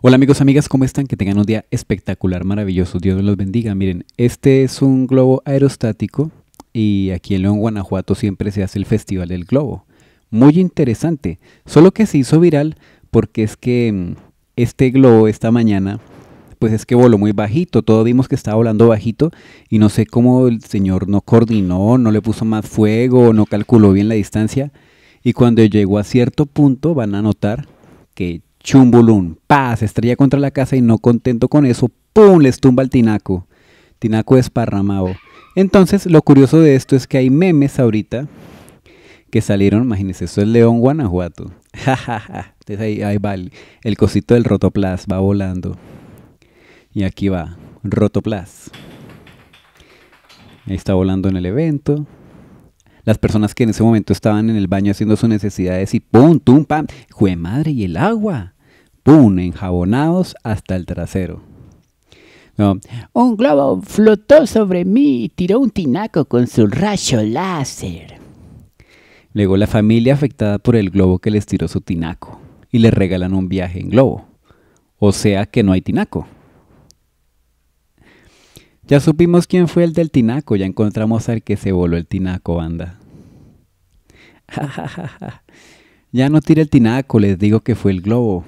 Hola amigos, amigas, ¿cómo están? Que tengan un día espectacular, maravilloso. Dios los bendiga. Miren, este es un globo aerostático y aquí en León, Guanajuato siempre se hace el Festival del Globo. Muy interesante, solo que se hizo viral porque es que mm, este globo esta mañana pues es que voló muy bajito, todos vimos que estaba volando bajito y no sé cómo el señor no coordinó, no le puso más fuego, no calculó bien la distancia y cuando llegó a cierto punto van a notar que chumbulum, paz, estrella contra la casa y no contento con eso, ¡pum! les tumba el tinaco. Tinaco esparramado... Entonces, lo curioso de esto es que hay memes ahorita que salieron, imagínense, esto es León, Guanajuato. Entonces ahí, ahí va el, cosito del rotoplas, va volando. Y aquí va, rotoplas. Ahí está volando en el evento. Las personas que en ese momento estaban en el baño haciendo sus necesidades y pum, tum, pam, jue madre y el agua. Enjabonados hasta el trasero. Un globo flotó sobre mí y tiró un tinaco con su rayo láser. Luego la familia afectada por el globo que les tiró su tinaco y les regalan un viaje en globo. O sea que no hay tinaco. Ya supimos quién fue el del tinaco, ya encontramos al que se voló el tinaco, anda. ya no tira el tinaco, les digo que fue el globo.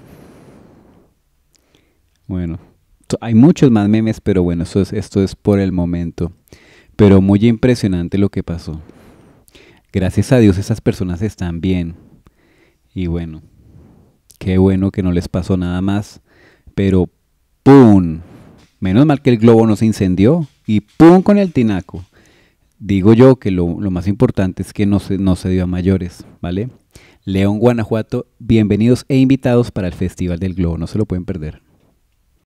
Bueno, hay muchos más memes, pero bueno, esto es, esto es por el momento. Pero muy impresionante lo que pasó. Gracias a Dios esas personas están bien. Y bueno, qué bueno que no les pasó nada más. Pero ¡pum! Menos mal que el globo no se incendió. Y ¡pum! con el tinaco. Digo yo que lo, lo más importante es que no se, no se dio a mayores, ¿vale? León, Guanajuato, bienvenidos e invitados para el Festival del Globo, no se lo pueden perder.